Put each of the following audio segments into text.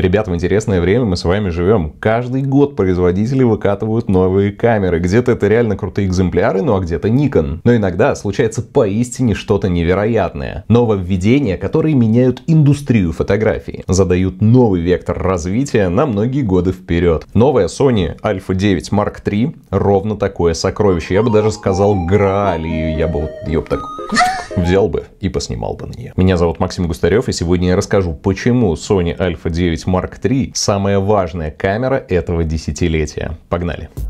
Ребята, в интересное время мы с вами живем. Каждый год производители выкатывают новые камеры. Где-то это реально крутые экземпляры, ну а где-то Nikon. Но иногда случается поистине что-то невероятное. Нововведения, которые меняют индустрию фотографии, задают новый вектор развития на многие годы вперед. Новая Sony Alpha 9 Mark III ровно такое сокровище. Я бы даже сказал Грааль, я бы вот ее так взял бы и поснимал бы на нее. Меня зовут Максим Густарев, и сегодня я расскажу, почему Sony Alpha 9 Mark III самая важная камера этого десятилетия. Погнали! Погнали!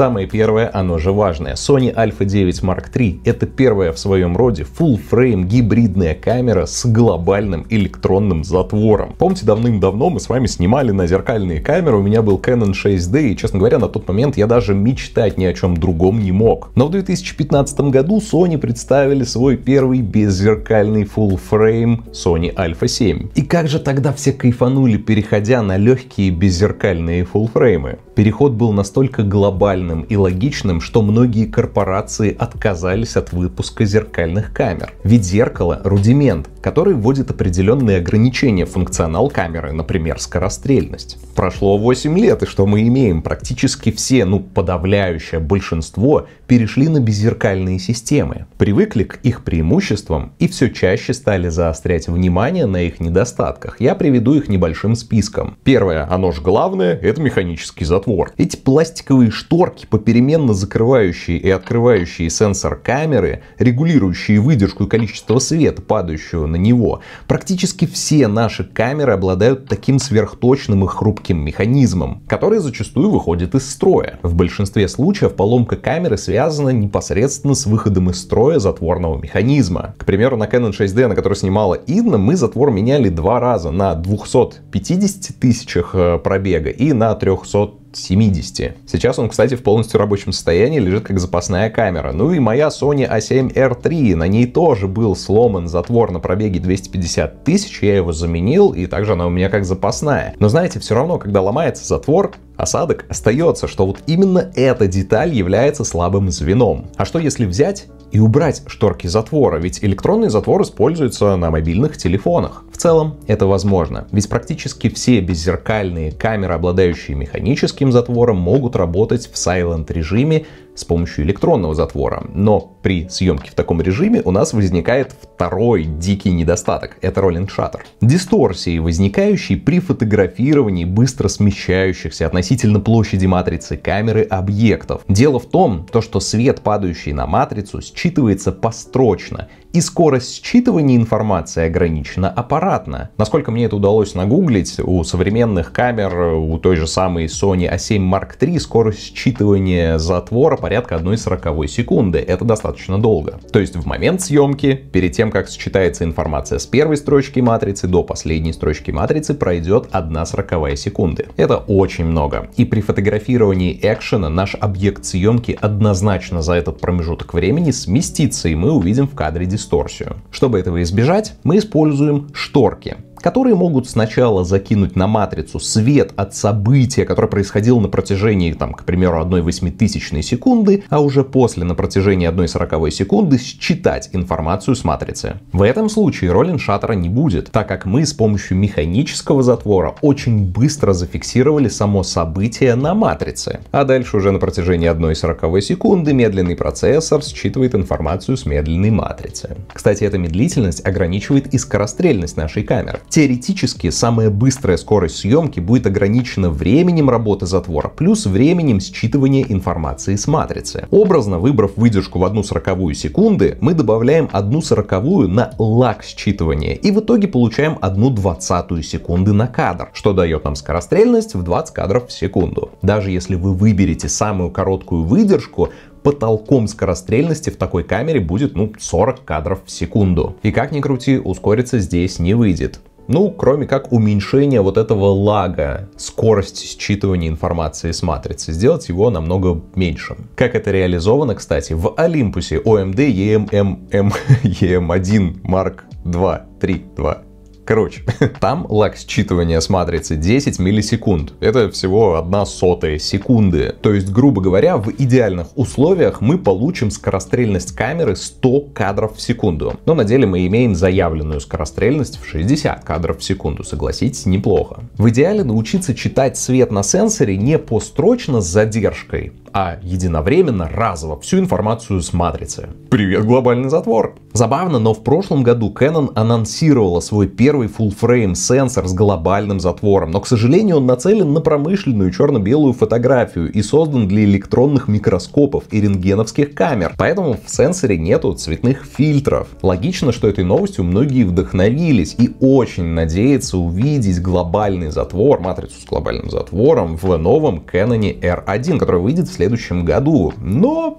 Самое первое, оно же важное. Sony Alpha 9 Mark III — это первая в своем роде full-frame гибридная камера с глобальным электронным затвором. Помните, давным-давно мы с вами снимали на зеркальные камеры, у меня был Canon 6D, и, честно говоря, на тот момент я даже мечтать ни о чем другом не мог. Но в 2015 году Sony представили свой первый беззеркальный full-frame Sony Alpha 7. И как же тогда все кайфанули, переходя на легкие беззеркальные full-фреймы? Переход был настолько глобальным, странным и логичным, что многие корпорации отказались от выпуска зеркальных камер. Ведь зеркало — рудимент, который вводит определенные ограничения в функционал камеры, например, скорострельность. Прошло 8 лет, и что мы имеем? Практически все, ну подавляющее большинство, перешли на беззеркальные системы, привыкли к их преимуществам и все чаще стали заострять внимание на их недостатках. Я приведу их небольшим списком. Первое, оно же главное, это механический затвор. Эти пластиковые шторы Створки, попеременно закрывающие и открывающие сенсор камеры, регулирующие выдержку и количество света, падающего на него, практически все наши камеры обладают таким сверхточным и хрупким механизмом, который зачастую выходит из строя. В большинстве случаев поломка камеры связана непосредственно с выходом из строя затворного механизма. К примеру, на Canon 6D, на которой снимала Инна, мы затвор меняли два раза на 250 тысячах э, пробега и на 300 70. Сейчас он, кстати, в полностью рабочем состоянии, лежит как запасная камера. Ну и моя Sony A7R III, на ней тоже был сломан затвор на пробеге 250 тысяч, я его заменил, и также она у меня как запасная. Но знаете, все равно, когда ломается затвор, осадок, остается, что вот именно эта деталь является слабым звеном. А что если взять и убрать шторки затвора, ведь электронный затвор используется на мобильных телефонах. В целом это возможно, ведь практически все беззеркальные камеры, обладающие механическим затвором, могут работать в silent режиме с помощью электронного затвора. Но при съемке в таком режиме у нас возникает второй дикий недостаток — это роллинг шаттер. Дисторсии, возникающие при фотографировании быстро смещающихся относительно площади матрицы камеры объектов. Дело в том, то, что свет, падающий на матрицу, считывается построчно, и скорость считывания информации ограничена аппаратно. Насколько мне это удалось нагуглить, у современных камер, у той же самой Sony A7 Mark III скорость считывания затвора порядка 1,40 секунды. Это достаточно долго. То есть в момент съемки, перед тем, как считается информация с первой строчки матрицы до последней строчки матрицы, пройдет 1,40 секунды. Это очень много. И при фотографировании экшена наш объект съемки однозначно за этот промежуток времени сместится, и мы увидим в кадре дисплей дисторсию. Чтобы этого избежать, мы используем шторки которые могут сначала закинуть на матрицу свет от события, которое происходило на протяжении, там, к примеру, 1 восьмитысячной секунды, а уже после на протяжении одной сороковой секунды считать информацию с матрицы. В этом случае роли шаттера не будет, так как мы с помощью механического затвора очень быстро зафиксировали само событие на матрице. А дальше уже на протяжении одной сороковой секунды медленный процессор считывает информацию с медленной матрицы. Кстати, эта медлительность ограничивает и скорострельность нашей камеры. Теоретически, самая быстрая скорость съемки будет ограничена временем работы затвора, плюс временем считывания информации с матрицы. Образно, выбрав выдержку в одну сороковую секунды, мы добавляем одну сороковую на лаг считывания и в итоге получаем одну двадцатую секунды на кадр, что дает нам скорострельность в 20 кадров в секунду. Даже если вы выберете самую короткую выдержку, потолком скорострельности в такой камере будет ну 40 кадров в секунду. И как ни крути, ускориться здесь не выйдет. Ну, кроме как уменьшение вот этого лага, скорость считывания информации с матрицы, сделать его намного меньшим. Как это реализовано, кстати, в Олимпусе OMD EMMM EM1 Mark 2, 3, 2. Короче, там лаг считывания с матрицы 10 миллисекунд. Это всего одна сотая секунды. То есть, грубо говоря, в идеальных условиях мы получим скорострельность камеры 100 кадров в секунду. Но на деле мы имеем заявленную скорострельность в 60 кадров в секунду. Согласитесь, неплохо. В идеале научиться читать свет на сенсоре не построчно с задержкой, а единовременно, разово, всю информацию с матрицы. Привет, глобальный затвор! Забавно, но в прошлом году Canon анонсировала свой первый первый full-frame сенсор с глобальным затвором, но, к сожалению, он нацелен на промышленную черно-белую фотографию и создан для электронных микроскопов и рентгеновских камер, поэтому в сенсоре нету цветных фильтров. Логично, что этой новостью многие вдохновились и очень надеются увидеть глобальный затвор, матрицу с глобальным затвором в новом Canon R1, который выйдет в следующем году. Но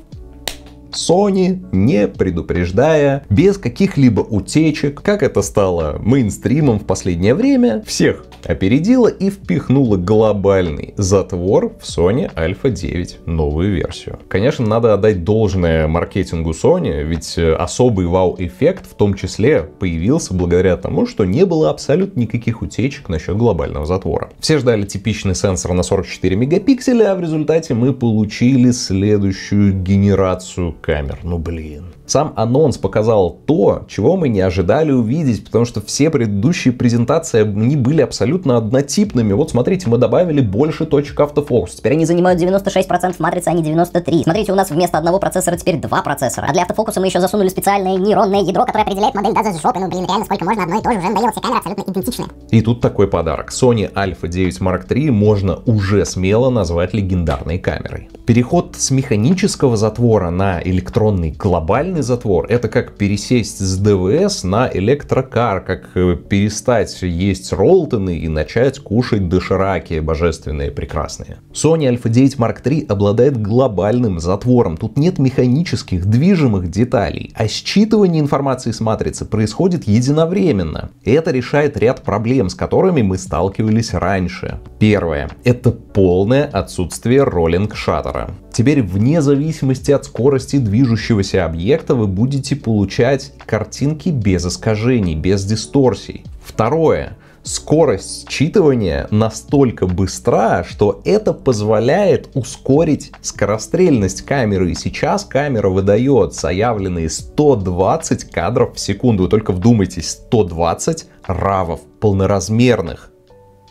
Sony, не предупреждая, без каких-либо утечек, как это стало мейнстримом в последнее время, всех опередила и впихнула глобальный затвор в Sony Alpha 9 новую версию. Конечно, надо отдать должное маркетингу Sony, ведь э, особый вау-эффект в том числе появился благодаря тому, что не было абсолютно никаких утечек насчет глобального затвора. Все ждали типичный сенсор на 44 мегапикселя, а в результате мы получили следующую генерацию камер. Ну блин сам анонс показал то, чего мы не ожидали увидеть, потому что все предыдущие презентации, не были абсолютно однотипными. Вот смотрите, мы добавили больше точек автофокуса. Теперь они занимают 96% матрицы, а не 93. Смотрите, у нас вместо одного процессора теперь два процессора. А для автофокуса мы еще засунули специальное нейронное ядро, которое определяет модель даже с жопы. Ну, блин, реально, сколько можно одно и то же уже надоело, все камеры абсолютно идентичны. И тут такой подарок. Sony Alpha 9 Mark III можно уже смело назвать легендарной камерой. Переход с механического затвора на электронный глобальный Платный затвор — это как пересесть с ДВС на электрокар, как э, перестать есть Ролтоны и начать кушать дошираки божественные, прекрасные. Sony Alpha 9 Mark III обладает глобальным затвором. Тут нет механических движимых деталей, а считывание информации с матрицы происходит единовременно. Это решает ряд проблем, с которыми мы сталкивались раньше. Первое — это полное отсутствие роллинг-шаттера. Теперь вне зависимости от скорости движущегося объекта вы будете получать картинки без искажений, без дисторсий. Второе. Скорость считывания настолько быстра, что это позволяет ускорить скорострельность камеры. И сейчас камера выдает заявленные 120 кадров в секунду. Вы только вдумайтесь, 120 равов полноразмерных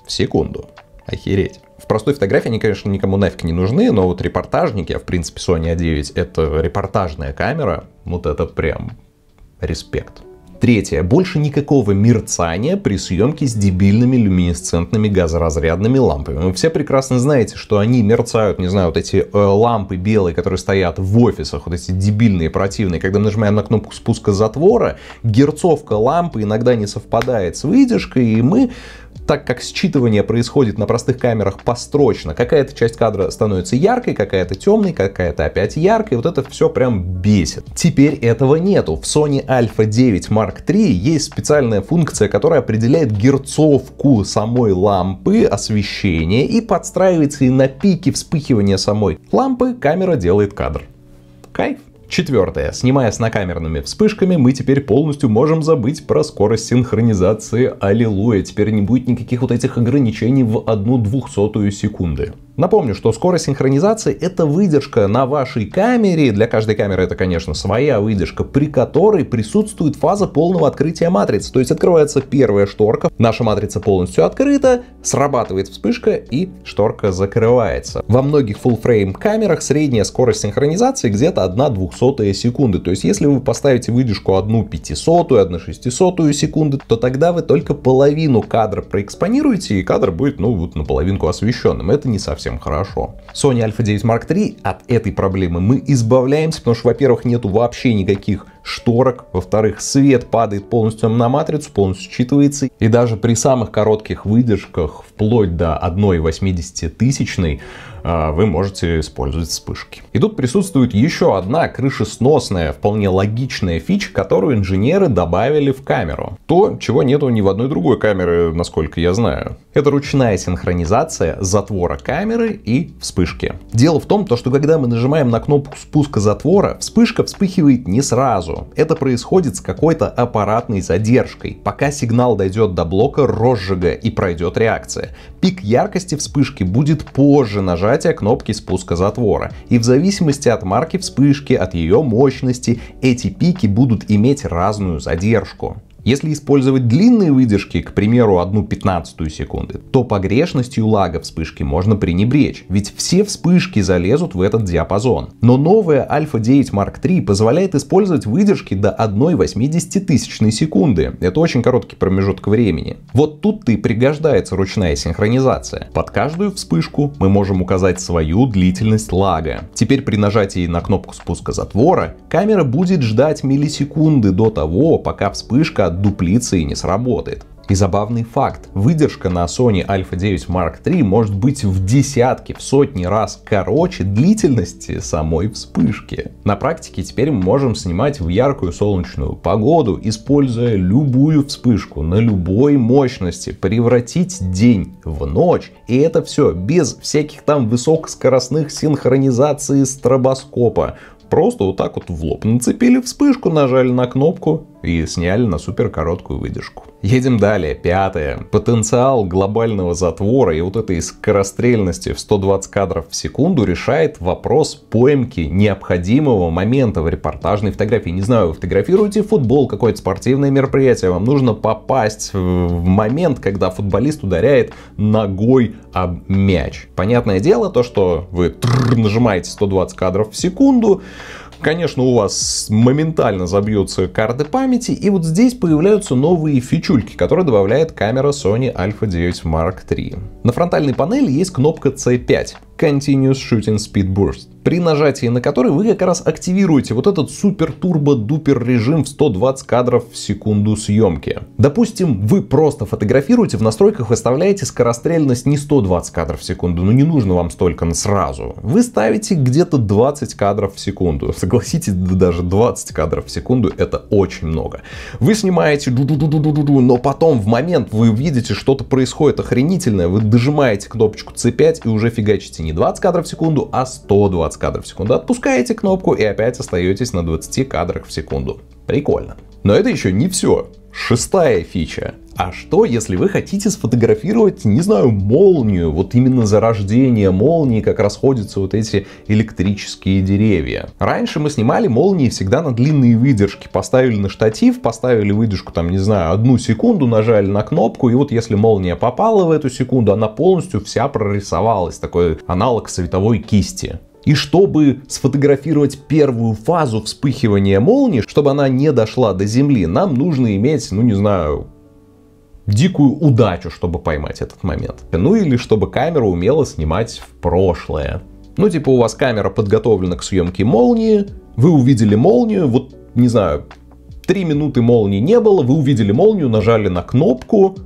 в секунду. Охереть. В простой фотографии они, конечно, никому нафиг не нужны, но вот репортажники, а в принципе Sony A9 это репортажная камера, вот это прям респект. Третье. Больше никакого мерцания при съемке с дебильными люминесцентными газоразрядными лампами. Вы все прекрасно знаете, что они мерцают, не знаю, вот эти э, лампы белые, которые стоят в офисах, вот эти дебильные, противные. Когда мы нажимаем на кнопку спуска затвора, герцовка лампы иногда не совпадает с выдержкой, и мы так как считывание происходит на простых камерах построчно, какая-то часть кадра становится яркой, какая-то темной, какая-то опять яркой, вот это все прям бесит. Теперь этого нету. В Sony Alpha 9 Mark III есть специальная функция, которая определяет герцовку самой лампы, освещения и подстраивается и на пике вспыхивания самой лампы камера делает кадр. Кайф. Четвертое. Снимая с накамерными вспышками, мы теперь полностью можем забыть про скорость синхронизации. Аллилуйя, теперь не будет никаких вот этих ограничений в одну двухсотую секунды. Напомню, что скорость синхронизации — это выдержка на вашей камере, для каждой камеры это, конечно, своя выдержка, при которой присутствует фаза полного открытия матрицы. То есть открывается первая шторка, наша матрица полностью открыта, срабатывает вспышка и шторка закрывается. Во многих full frame камерах средняя скорость синхронизации где-то 1 двухсотая секунды. То есть если вы поставите выдержку 1 пятисотую, 1 шестисотую секунды, то тогда вы только половину кадра проэкспонируете и кадр будет, ну, вот наполовинку освещенным. Это не совсем всем хорошо. Sony Alpha 9 Mark III от этой проблемы мы избавляемся, потому что, во-первых, нету вообще никаких шторок, во-вторых, свет падает полностью на матрицу, полностью считывается, и даже при самых коротких выдержках, вплоть до 1,80 тысячной, а, вы можете использовать вспышки. И тут присутствует еще одна крышесносная, вполне логичная фича, которую инженеры добавили в камеру. То, чего нету ни в одной другой камеры, насколько я знаю. Это ручная синхронизация затвора камеры и вспышки. Дело в том, то, что когда мы нажимаем на кнопку спуска затвора, вспышка вспыхивает не сразу. Это происходит с какой-то аппаратной задержкой, пока сигнал дойдет до блока розжига и пройдет реакция. Пик яркости вспышки будет позже нажатия нажатия кнопки спуска затвора. И в зависимости от марки вспышки, от ее мощности, эти пики будут иметь разную задержку. Если использовать длинные выдержки, к примеру, одну пятнадцатую секунды, то погрешностью лага вспышки можно пренебречь, ведь все вспышки залезут в этот диапазон. Но новая Alpha 9 Mark III позволяет использовать выдержки до 1,80 секунды. Это очень короткий промежуток времени. Вот тут-то и пригождается ручная синхронизация. Под каждую вспышку мы можем указать свою длительность лага. Теперь при нажатии на кнопку спуска затвора камера будет ждать миллисекунды до того, пока вспышка от дуплиции не сработает. И забавный факт, выдержка на Sony Alpha 9 Mark III может быть в десятки, в сотни раз короче длительности самой вспышки. На практике теперь мы можем снимать в яркую солнечную погоду, используя любую вспышку на любой мощности, превратить день в ночь. И это все без всяких там высокоскоростных синхронизаций стробоскопа. Просто вот так вот в лоб нацепили вспышку, нажали на кнопку и сняли на супер короткую выдержку. Едем далее. Пятое. Потенциал глобального затвора и вот этой скорострельности в 120 кадров в секунду решает вопрос поимки необходимого момента в репортажной фотографии. Не знаю, вы фотографируете футбол, какое-то спортивное мероприятие, вам нужно попасть в момент, когда футболист ударяет ногой об мяч. Понятное дело, то, что вы нажимаете 120 кадров в секунду, Конечно, у вас моментально забьются карты памяти, и вот здесь появляются новые фичульки, которые добавляет камера Sony Alpha 9 Mark III. На фронтальной панели есть кнопка C5. Continuous Shooting Speed Burst, при нажатии на который вы как раз активируете вот этот супер турбо дупер режим в 120 кадров в секунду съемки. Допустим, вы просто фотографируете, в настройках выставляете скорострельность не 120 кадров в секунду, но ну не нужно вам столько сразу. Вы ставите где-то 20 кадров в секунду. Согласитесь, даже 20 кадров в секунду это очень много. Вы снимаете, но потом в момент вы видите, что-то происходит охренительное, вы дожимаете кнопочку C5 и уже фигачите не не 20 кадров в секунду, а 120 кадров в секунду. Отпускаете кнопку и опять остаетесь на 20 кадрах в секунду. Прикольно. Но это еще не все. Шестая фича. А что, если вы хотите сфотографировать, не знаю, молнию, вот именно зарождение молнии, как расходятся вот эти электрические деревья? Раньше мы снимали молнии всегда на длинные выдержки, поставили на штатив, поставили выдержку, там, не знаю, одну секунду, нажали на кнопку, и вот если молния попала в эту секунду, она полностью вся прорисовалась, такой аналог световой кисти. И чтобы сфотографировать первую фазу вспыхивания молнии, чтобы она не дошла до Земли, нам нужно иметь, ну не знаю, дикую удачу, чтобы поймать этот момент. Ну или чтобы камера умела снимать в прошлое. Ну типа у вас камера подготовлена к съемке молнии, вы увидели молнию, вот не знаю, три минуты молнии не было, вы увидели молнию, нажали на кнопку,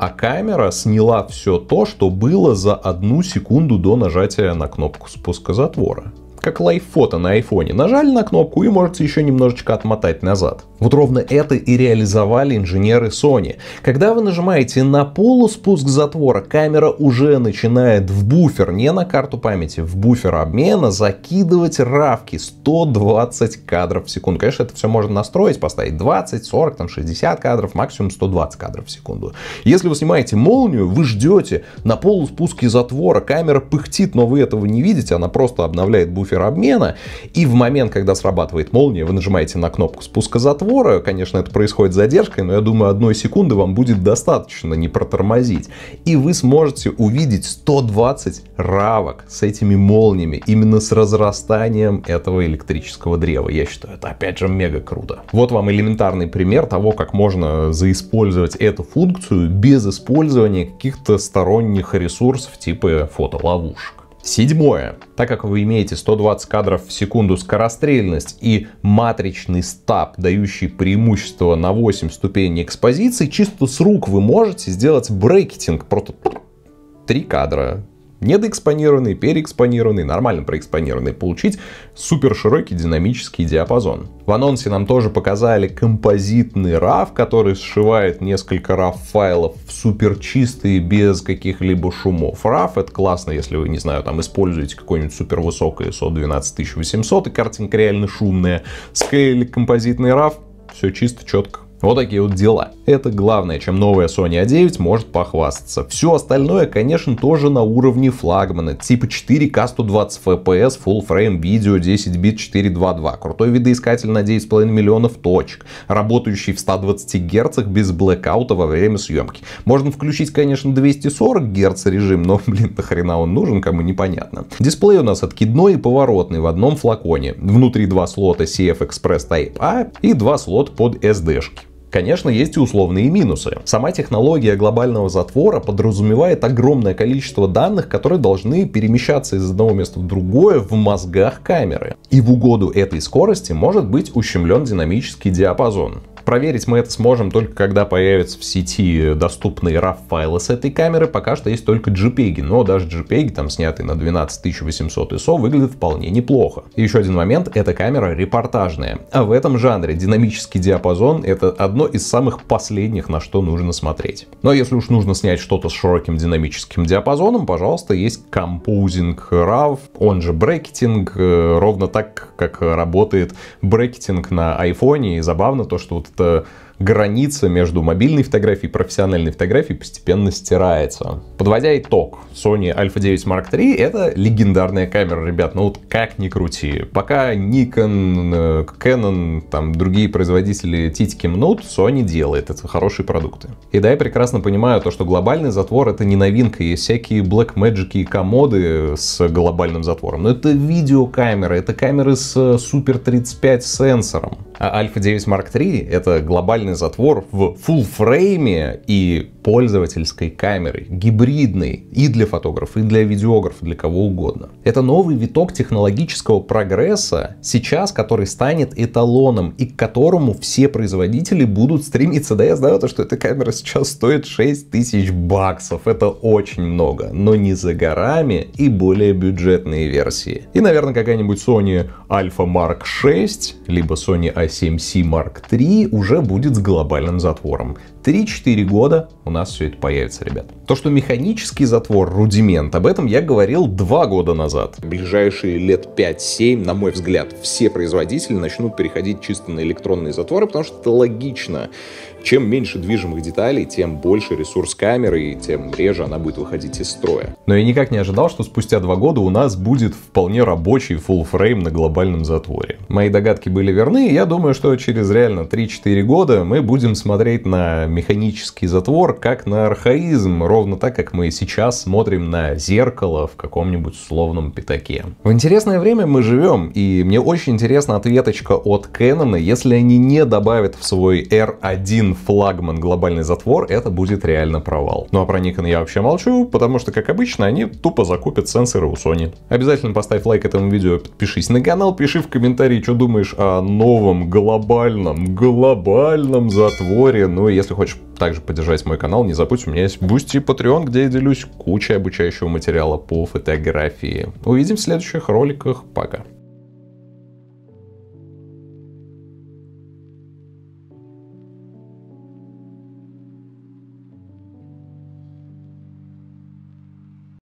а камера сняла все то, что было за одну секунду до нажатия на кнопку спуска затвора как лайф-фото на айфоне. Нажали на кнопку и можете еще немножечко отмотать назад. Вот ровно это и реализовали инженеры Sony. Когда вы нажимаете на полуспуск затвора, камера уже начинает в буфер, не на карту памяти, в буфер обмена закидывать равки 120 кадров в секунду. Конечно, это все можно настроить, поставить 20, 40, там 60 кадров, максимум 120 кадров в секунду. Если вы снимаете молнию, вы ждете на полуспуске затвора, камера пыхтит, но вы этого не видите, она просто обновляет буфер буфера-обмена, и в момент, когда срабатывает молния, вы нажимаете на кнопку спуска затвора, конечно, это происходит с задержкой, но я думаю, одной секунды вам будет достаточно не протормозить, и вы сможете увидеть 120 равок с этими молниями, именно с разрастанием этого электрического древа. Я считаю, это опять же мега круто. Вот вам элементарный пример того, как можно заиспользовать эту функцию без использования каких-то сторонних ресурсов типа фотоловушек. Седьмое. Так как вы имеете 120 кадров в секунду скорострельность и матричный стаб, дающий преимущество на 8 ступеней экспозиции, чисто с рук вы можете сделать брекетинг, просто три кадра недоэкспонированный, переэкспонированный, нормально проэкспонированный, получить супер широкий динамический диапазон. В анонсе нам тоже показали композитный RAW, который сшивает несколько RAW файлов в супер чистые, без каких-либо шумов. RAW это классно, если вы, не знаю, там используете какой нибудь супер высокое ISO 12800 и картинка реально шумная. Склеили композитный RAW, все чисто, четко, вот такие вот дела. Это главное, чем новая Sony A9 а может похвастаться. Все остальное, конечно, тоже на уровне флагмана. Типа 4К 120 FPS, Full Frame видео 10 бит 422. Крутой видоискатель на 9,5 миллионов точек. Работающий в 120 Гц без блэкаута во время съемки. Можно включить, конечно, 240 Гц режим, но, блин, нахрена он нужен, кому непонятно. Дисплей у нас откидной и поворотный в одном флаконе. Внутри два слота CF Express Type-A и два слота под SD-шки. Конечно, есть и условные минусы. Сама технология глобального затвора подразумевает огромное количество данных, которые должны перемещаться из одного места в другое в мозгах камеры. И в угоду этой скорости может быть ущемлен динамический диапазон. Проверить мы это сможем только когда появятся в сети доступные RAW-файлы с этой камеры. Пока что есть только JPEG, но даже JPEG, там снятый на 12800 ISO, выглядит вполне неплохо. еще один момент, эта камера репортажная. А в этом жанре динамический диапазон — это одно из самых последних, на что нужно смотреть. Но если уж нужно снять что-то с широким динамическим диапазоном, пожалуйста, есть композинг RAW, он же брекетинг, э, ровно так, как работает брекетинг на айфоне. И забавно то, что вот просто граница между мобильной фотографией и профессиональной фотографией постепенно стирается. Подводя итог, Sony Alpha 9 Mark III — это легендарная камера, ребят, ну вот как ни крути. Пока Nikon, э, Canon, там другие производители титьки мнут, Sony делает это хорошие продукты. И да, я прекрасно понимаю то, что глобальный затвор — это не новинка, есть всякие Blackmagic и комоды с глобальным затвором, но это видеокамеры, это камеры с Super э, 35 сенсором. А Альфа 9 Mark III — это глобальный затвор в фулл-фрейме и пользовательской камерой, гибридной и для фотографа, и для видеографа, для кого угодно. Это новый виток технологического прогресса сейчас, который станет эталоном и к которому все производители будут стремиться. Да я знаю то, что эта камера сейчас стоит 6 тысяч баксов, это очень много, но не за горами и более бюджетные версии. И, наверное, какая-нибудь Sony Alpha Mark 6, либо Sony i 7C Mark III уже будет с глобальным затвором. 3-4 года у нас все это появится, ребят. То, что механический затвор – рудимент, об этом я говорил 2 года назад. ближайшие лет 5-7, на мой взгляд, все производители начнут переходить чисто на электронные затворы, потому что это логично. Чем меньше движимых деталей, тем больше ресурс камеры, и тем реже она будет выходить из строя. Но я никак не ожидал, что спустя 2 года у нас будет вполне рабочий full frame на глобальном затворе. Мои догадки были верны, и я думаю, что через реально 3-4 года мы будем смотреть на механический затвор как на архаизм, ровно так, как мы сейчас смотрим на зеркало в каком-нибудь словном пятаке. В интересное время мы живем, и мне очень интересна ответочка от Canon, если они не добавят в свой R1 флагман глобальный затвор, это будет реально провал. Ну а про Nikon я вообще молчу, потому что, как обычно, они тупо закупят сенсоры у Sony. Обязательно поставь лайк этому видео, подпишись на канал, пиши в комментарии, что думаешь о новом глобальном, глобальном затворе, ну если захочешь также поддержать мой канал, не забудь, у меня есть Boosty и Patreon, где я делюсь кучей обучающего материала по фотографии. Увидимся в следующих роликах. Пока.